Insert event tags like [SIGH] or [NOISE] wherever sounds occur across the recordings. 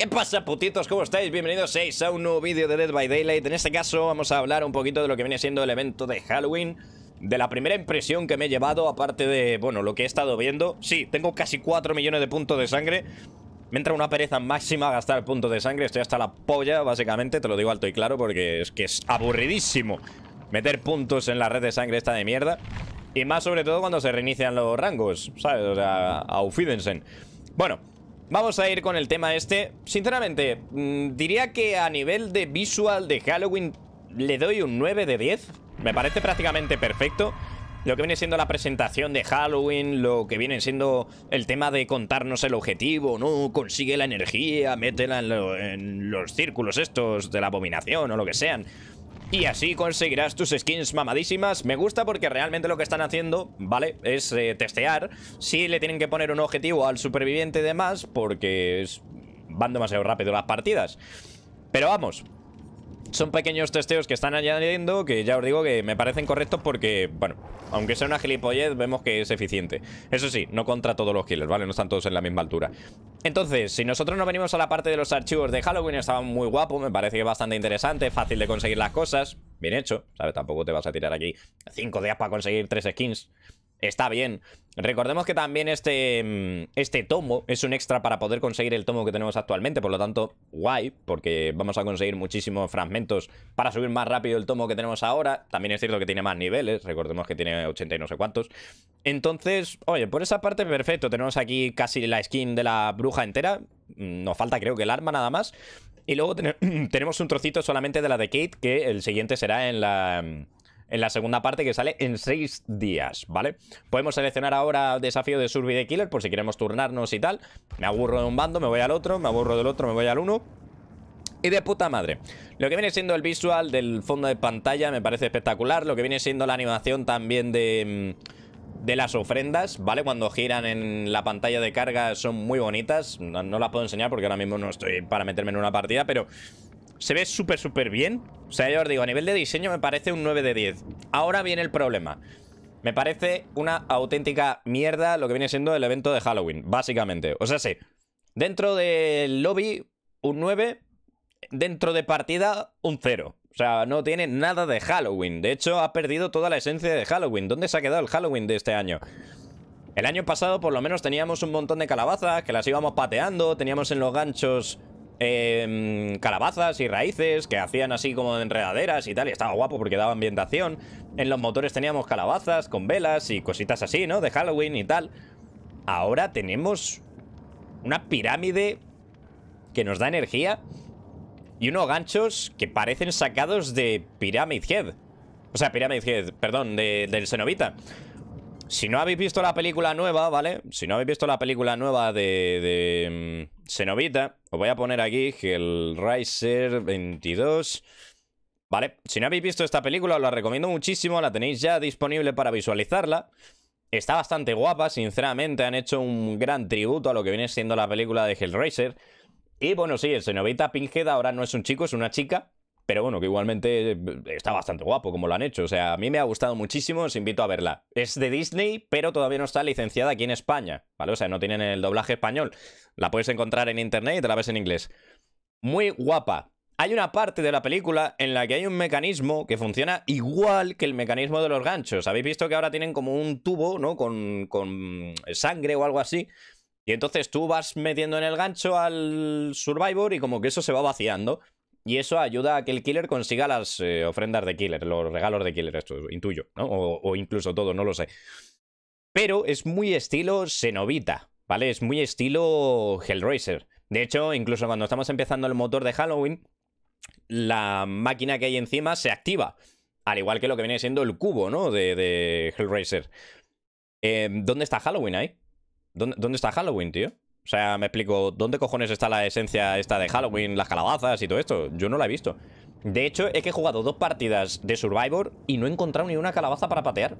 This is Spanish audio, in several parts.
¿Qué pasa putitos? ¿Cómo estáis? Bienvenidos seis a un nuevo vídeo de Dead by Daylight En este caso vamos a hablar un poquito de lo que viene siendo el evento de Halloween De la primera impresión que me he llevado, aparte de, bueno, lo que he estado viendo Sí, tengo casi 4 millones de puntos de sangre me entra una pereza máxima a gastar puntos de sangre Estoy hasta la polla, básicamente, te lo digo alto y claro Porque es que es aburridísimo meter puntos en la red de sangre esta de mierda Y más sobre todo cuando se reinician los rangos, ¿sabes? O sea, ufidensen. Bueno, Vamos a ir con el tema este. Sinceramente, mm, diría que a nivel de visual de Halloween le doy un 9 de 10. Me parece prácticamente perfecto. Lo que viene siendo la presentación de Halloween, lo que viene siendo el tema de contarnos el objetivo, ¿no? Consigue la energía, métela en los círculos estos de la abominación o lo que sean. Y así conseguirás tus skins mamadísimas. Me gusta porque realmente lo que están haciendo, ¿vale? Es eh, testear. Si le tienen que poner un objetivo al superviviente de más. porque van demasiado rápido las partidas. Pero vamos, son pequeños testeos que están añadiendo que ya os digo que me parecen correctos porque, bueno, aunque sea una gilipollez, vemos que es eficiente. Eso sí, no contra todos los killers, ¿vale? No están todos en la misma altura. Entonces, si nosotros nos venimos a la parte de los archivos de Halloween, estaba muy guapo, me parece que bastante interesante, fácil de conseguir las cosas, bien hecho, ¿sabes? Tampoco te vas a tirar aquí 5 días para conseguir tres skins está bien. Recordemos que también este, mm, este tomo es un extra para poder conseguir el tomo que tenemos actualmente, por lo tanto, guay, porque vamos a conseguir muchísimos fragmentos para subir más rápido el tomo que tenemos ahora. También es cierto que tiene más niveles, recordemos que tiene 80 y no sé cuántos. Entonces, oye, por esa parte perfecto, tenemos aquí casi la skin de la bruja entera, mm, nos falta creo que el arma nada más. Y luego [CLEARS THROAT] tenemos un trocito solamente de la de Kate, que el siguiente será en la en la segunda parte que sale en 6 días, ¿vale? Podemos seleccionar ahora desafío de Survey de Killer por si queremos turnarnos y tal. Me aburro de un bando, me voy al otro, me aburro del otro, me voy al uno. Y de puta madre. Lo que viene siendo el visual del fondo de pantalla me parece espectacular. Lo que viene siendo la animación también de mm, de las ofrendas, ¿vale? Cuando giran en la pantalla de carga son muy bonitas. no, las puedo enseñar porque ahora mismo no estoy para meterme en una partida, pero se ve súper, súper bien. O sea, yo os digo, a nivel de diseño me parece un 9 de 10. Ahora viene el problema. Me parece una auténtica mierda lo que viene siendo el evento de Halloween, básicamente. O sea, sí. Dentro del lobby, un 9. Dentro de partida, un 0. O sea, no tiene nada de Halloween. De hecho, ha perdido toda la esencia de Halloween. ¿Dónde se ha quedado el Halloween de este año? El año pasado por lo menos teníamos un montón de calabazas que las íbamos pateando, teníamos en los ganchos Em, calabazas y raíces que hacían así como de enredaderas y tal, y estaba guapo porque daba ambientación. En los motores teníamos calabazas con velas y cositas así, ¿no? De Halloween y tal. Ahora tenemos una pirámide que nos da energía y unos ganchos que parecen sacados de Pyramid Head. O sea, Pyramid Head, perdón, del xenovita. Si no habéis visto la película nueva, ¿vale? Si no habéis visto la película nueva de, de mm, os voy a poner aquí Hellraiser 22. Vale, si no habéis visto esta película, os la recomiendo muchísimo, la tenéis ya disponible para visualizarla. Está bastante guapa, sinceramente, han hecho un gran tributo a lo que viene siendo la película de Hellraiser. Y bueno, sí, el cenovita Pinhead ahora no es un chico, es una chica pero bueno, que igualmente eh, está bastante guapo como lo han hecho. O sea, a mí me ha gustado muchísimo, os invito a verla. Es de Disney, pero todavía no está licenciada aquí en España, ¿vale? O sea, no tienen el doblaje español. La puedes encontrar en internet y te la ves en inglés. Muy guapa. Hay una parte de la película en la que hay un mecanismo que funciona igual que el mecanismo de los ganchos. Habéis visto que ahora tienen como un tubo, ¿no? Con, con sangre o algo así. Y entonces tú vas metiendo en el gancho al Survivor y como que eso se va vaciando. Y eso ayuda a que el killer consiga las eh, ofrendas de killer, los regalos de killer, esto intuyo, ¿no? O, incluso todo, no lo sé. Pero es muy estilo Cenobita, ¿vale? Es muy estilo Hellraiser. De hecho, incluso cuando estamos empezando el motor de Halloween, la máquina que hay encima se activa. Al igual que lo que viene siendo el cubo, ¿no? De, Hellraiser. Em, ¿Dónde está Halloween ahí? ¿Dónde, ¿Dónde está Halloween, tío? O sea, me explico, ¿dónde cojones está la esencia esta de Halloween, las calabazas y todo esto? Yo no la he visto. De hecho, es que he jugado dos partidas de Survivor y no he encontrado ni una calabaza para patear.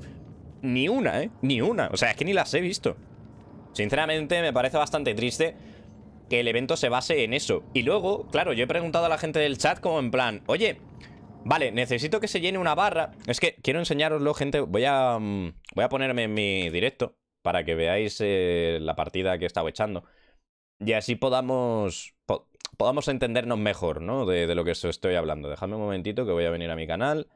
Ni una, ¿eh? Ni una. O sea, es que ni las he visto. Sinceramente, me parece bastante triste que el evento se base en eso. Y luego, claro, yo he preguntado a la gente del chat como en plan, oye, vale, necesito que se llene una barra. Es que quiero enseñaroslo, gente. Voy a, mm, voy a ponerme en mi directo para que veáis eh, la partida que he estado echando. Y así podamos, podamos entendernos mejor, ¿no? De, lo que estoy hablando. déjame un momentito que voy a venir a mi canal.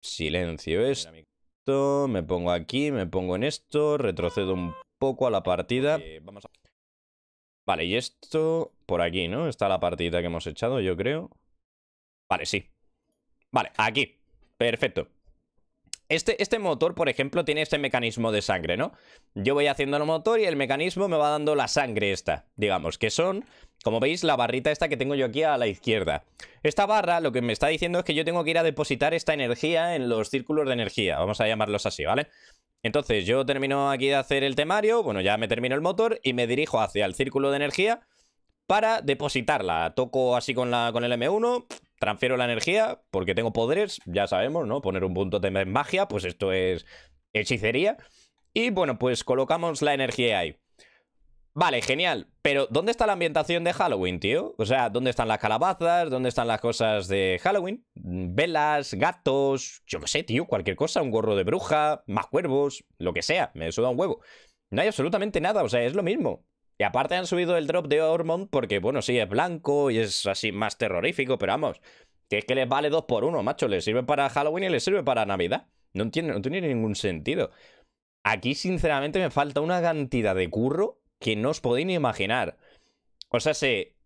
Silencio esto. Me pongo aquí, me pongo en esto. Retrocedo un poco a la partida. Eh, vamos Vale, y esto por aquí, ¿no? Está la partida que hemos echado, yo creo. Vale, sí. Vale, aquí. Perfecto. Este, este, motor, por ejemplo, tiene este mecanismo de sangre, ¿no? Yo voy haciendo el motor y el mecanismo me va dando la sangre esta, digamos, que son como veis, la barrita esta que tengo yo aquí a la izquierda. Esta barra lo que me está diciendo es que yo tengo que ir a depositar esta energía en los círculos de energía, vamos a llamarlos así, ¿vale? Entonces yo termino aquí de hacer el temario, bueno, ya me termino el motor y me dirijo hacia el círculo de energía para depositarla. Toco así con, la, con el M1, transfiero la energía porque tengo poderes, ya sabemos, ¿no? Poner un punto de magia, pues esto es hechicería. Y bueno, pues colocamos la energía ahí. Vale, genial. Pero ¿dónde está la ambientación de Halloween, tío? O sea, ¿dónde están las calabazas? ¿Dónde están las cosas de Halloween? Velas, gatos, yo no sé, tío, cualquier cosa, un gorro de bruja, más cuervos, lo que sea, me suda un huevo. No hay absolutamente nada, o sea, es lo mismo. Y aparte han subido el drop de Ormond porque, bueno, sí, es blanco y es así más terrorífico, pero vamos, que es que les vale dos por uno, macho. Les sirve para Halloween y les sirve para Navidad. No tiene, no tiene ningún sentido. Aquí, sinceramente, me falta una cantidad de curro que no os podéis ni imaginar. O sea, se,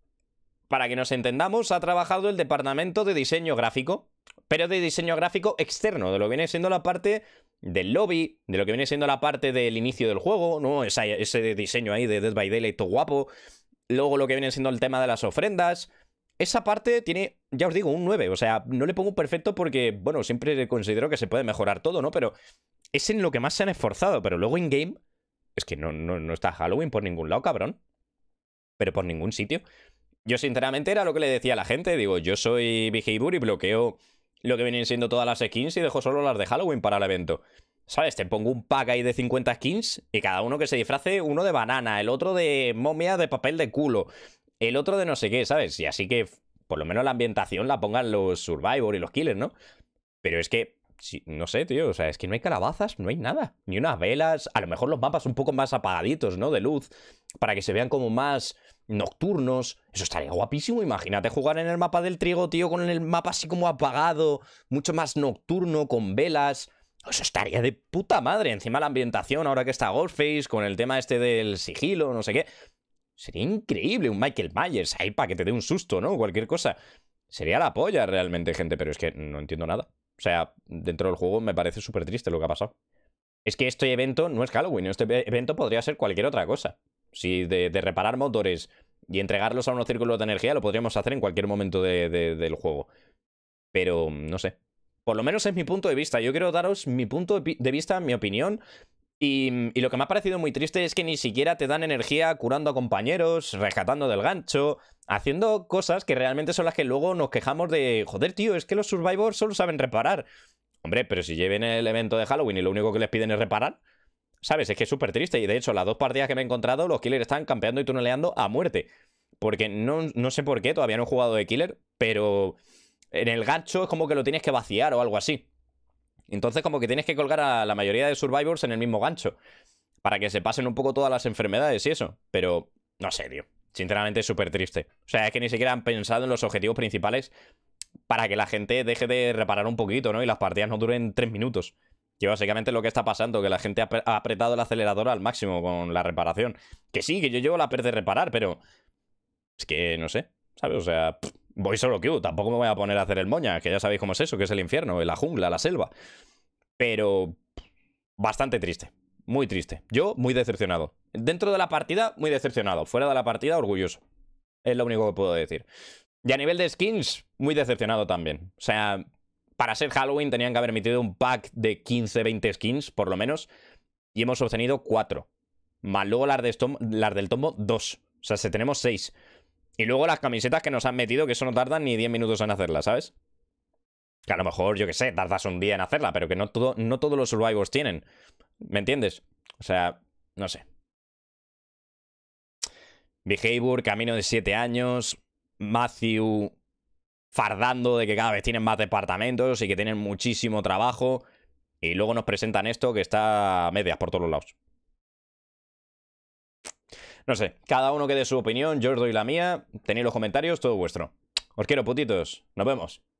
para que nos entendamos, ha trabajado el departamento de diseño gráfico pero de diseño gráfico externo, de lo que viene siendo la parte del lobby, de lo que viene siendo la parte del inicio del juego, ¿no? ese diseño ahí de Dead by Daylight todo guapo. Luego lo que viene siendo el tema de las ofrendas. Esa parte tiene, ya os digo, un 9. O sea, no le pongo un perfecto porque, bueno, siempre considero que se puede mejorar todo, ¿no? Pero es en lo que más se han esforzado. Pero luego en game es que no, no, no está Halloween por ningún lado, cabrón. Pero por ningún sitio. Yo, sinceramente, era lo que le decía a la gente. Digo, yo soy Behavior y bloqueo lo que vienen siendo todas las skins y dejo solo las de Halloween para el evento. ¿Sabes? Te pongo un pack ahí de 50 skins y cada uno que se disfrace, uno de banana, el otro de momia de papel de culo, el otro de no sé qué, ¿sabes? Y así que por lo menos la ambientación la pongan los Survivor y los Killers, ¿no? Pero es que, no sé, tío, o sea, es que no hay calabazas, no hay nada, ni unas velas, a lo mejor los mapas un poco más apagaditos, ¿no? De luz, para que se vean como más nocturnos. Eso estaría guapísimo. Imagínate jugar en el mapa del trigo, tío, con el mapa así como apagado, mucho más nocturno, con velas. Eso estaría de puta madre. Encima la ambientación, ahora que está Goldface con el tema este del sigilo, no sé qué. Sería increíble un Michael Myers ahí para que te dé un susto, ¿no? Cualquier cosa. Sería la polla realmente, gente, pero es que no entiendo nada. O sea, dentro del juego me parece súper triste lo que ha pasado. Es que este evento no es Halloween, este evento podría ser cualquier otra cosa. Si de, reparar motores y entregarlos a unos círculos de energía lo podríamos hacer en cualquier momento del juego. Pero no sé. Por lo menos es mi punto de vista. Yo quiero daros mi punto de vista, mi opinión. Y, y, lo que me ha parecido muy triste es que ni siquiera te dan energía curando a compañeros, rescatando del gancho, haciendo cosas que realmente son las que luego nos quejamos de, joder, tío, es que los survivors solo saben reparar. Hombre, pero si lleven el evento de Halloween y lo único que les piden es reparar, ¿Sabes? Es que es súper triste. Y de hecho, las dos partidas que me he encontrado, los killers están campeando y tuneleando a muerte. Porque no, no sé por qué, todavía no he jugado de killer, pero en el gancho es como que lo tienes que vaciar o algo así. Entonces, como que tienes que colgar a la mayoría de survivors en el mismo gancho. Para que se pasen un poco todas las enfermedades y eso. Pero, no sé, tío. Sinceramente es súper triste. O sea, es que ni siquiera han pensado en los objetivos principales para que la gente deje de reparar un poquito, ¿no? Y las partidas no duren tres minutos. Que básicamente lo que está pasando, que la gente ha, apretado el acelerador al máximo con la reparación. Que sí, que yo llevo la per de reparar, pero... Es que, no sé, ¿sabes? O sea, voy solo que tampoco me voy a poner a hacer el moña, que ya sabéis cómo es eso, que es el infierno, la jungla, la selva. Pero... bastante triste, muy triste. Yo, muy decepcionado. Dentro de la partida, muy decepcionado. Fuera de la partida, orgulloso. Es lo único que puedo decir. Y a nivel de skins, muy decepcionado también. O sea, para ser Halloween tenían que haber emitido un pack de 15, 20 skins, por lo menos, y hemos obtenido 4. Más luego las, del tombo, 2. O sea, si tenemos 6. Y luego las camisetas que nos han metido, que eso no tardan ni 10 minutos en hacerlas, ¿sabes? Que a lo mejor, yo qué sé, tardas un día en hacerla, pero que no, no todos los survivors tienen. ¿Me entiendes? O sea, no sé. Behavior, camino de 7 años. Matthew, fardando de que cada vez tienen más departamentos y que tienen muchísimo trabajo. Y luego nos presentan esto que está a medias por todos los lados. No sé, cada uno que dé su opinión, yo os doy la mía. Tenéis los comentarios, todo vuestro. Os quiero, putitos. Nos vemos.